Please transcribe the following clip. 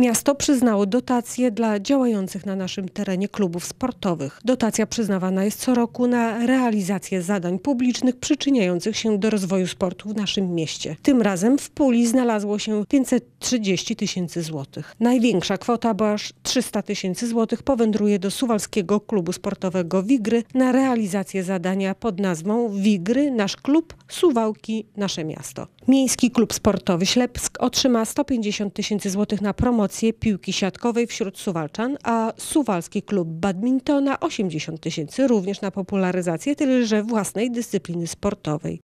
Miasto przyznało dotacje dla działających na naszym terenie klubów sportowych. Dotacja przyznawana jest co roku na realizację zadań publicznych przyczyniających się do rozwoju sportu w naszym mieście. Tym razem w puli znalazło się 500 30 tysięcy złotych. Największa kwota, bo aż 300 tysięcy złotych, powędruje do Suwalskiego Klubu Sportowego Wigry na realizację zadania pod nazwą Wigry, nasz klub, Suwałki, nasze miasto. Miejski Klub Sportowy Ślepsk otrzyma 150 tysięcy złotych na promocję piłki siatkowej wśród Suwalczan, a Suwalski Klub Badmintona 80 tysięcy również na popularyzację tyle, że własnej dyscypliny sportowej.